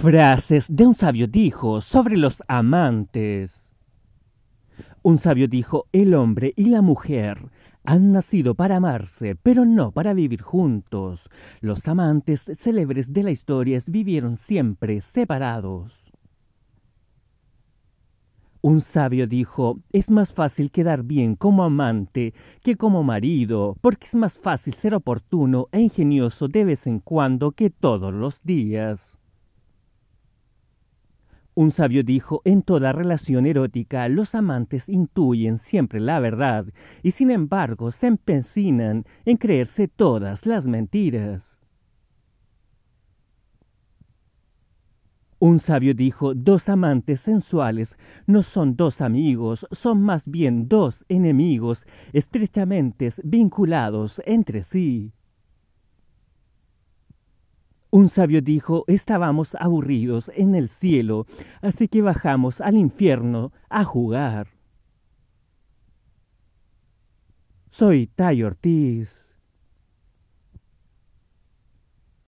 Frases de un sabio dijo sobre los amantes. Un sabio dijo, el hombre y la mujer han nacido para amarse, pero no para vivir juntos. Los amantes célebres de la historia vivieron siempre separados. Un sabio dijo, es más fácil quedar bien como amante que como marido, porque es más fácil ser oportuno e ingenioso de vez en cuando que todos los días. Un sabio dijo, en toda relación erótica los amantes intuyen siempre la verdad y sin embargo se empecinan en creerse todas las mentiras. Un sabio dijo, dos amantes sensuales no son dos amigos, son más bien dos enemigos estrechamente vinculados entre sí. Un sabio dijo, estábamos aburridos en el cielo, así que bajamos al infierno a jugar. Soy Tay Ortiz.